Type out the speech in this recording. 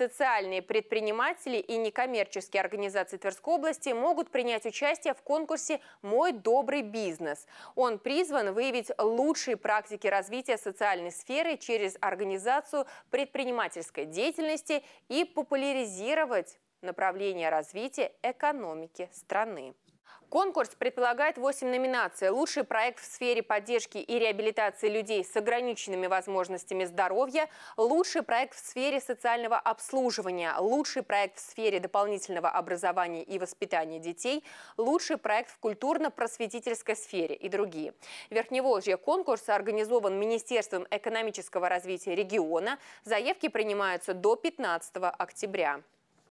Социальные предприниматели и некоммерческие организации Тверской области могут принять участие в конкурсе «Мой добрый бизнес». Он призван выявить лучшие практики развития социальной сферы через организацию предпринимательской деятельности и популяризировать направление развития экономики страны. Конкурс предполагает 8 номинаций. Лучший проект в сфере поддержки и реабилитации людей с ограниченными возможностями здоровья, лучший проект в сфере социального обслуживания, лучший проект в сфере дополнительного образования и воспитания детей, лучший проект в культурно-просветительской сфере и другие. Верхневолжье конкурс организован Министерством экономического развития региона. Заявки принимаются до 15 октября.